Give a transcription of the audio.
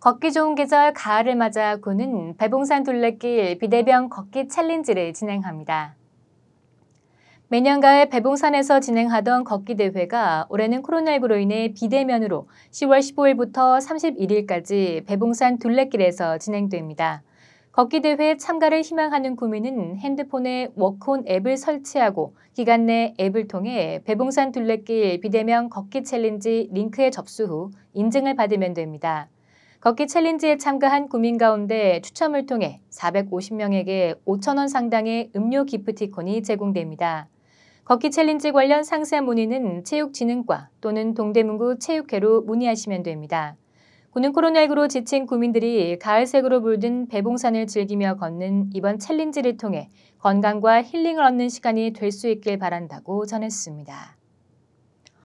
걷기 좋은 계절 가을을 맞아 군은 배봉산 둘레길 비대병 걷기 챌린지를 진행합니다. 매년 가을 배봉산에서 진행하던 걷기 대회가 올해는 코로나19로 인해 비대면으로 10월 15일부터 31일까지 배봉산 둘레길에서 진행됩니다. 걷기 대회에 참가를 희망하는 구민은 핸드폰에 워크온 앱을 설치하고 기간 내 앱을 통해 배봉산 둘레길 비대면 걷기 챌린지 링크에 접수 후 인증을 받으면 됩니다. 걷기 챌린지에 참가한 구민 가운데 추첨을 통해 450명에게 5천원 상당의 음료 기프티콘이 제공됩니다. 걷기 챌린지 관련 상세 문의는 체육진흥과 또는 동대문구 체육회로 문의하시면 됩니다. 구는 코로나19로 지친 구민들이 가을색으로 물든 배봉산을 즐기며 걷는 이번 챌린지를 통해 건강과 힐링을 얻는 시간이 될 수 있길 바란다고 전했습니다.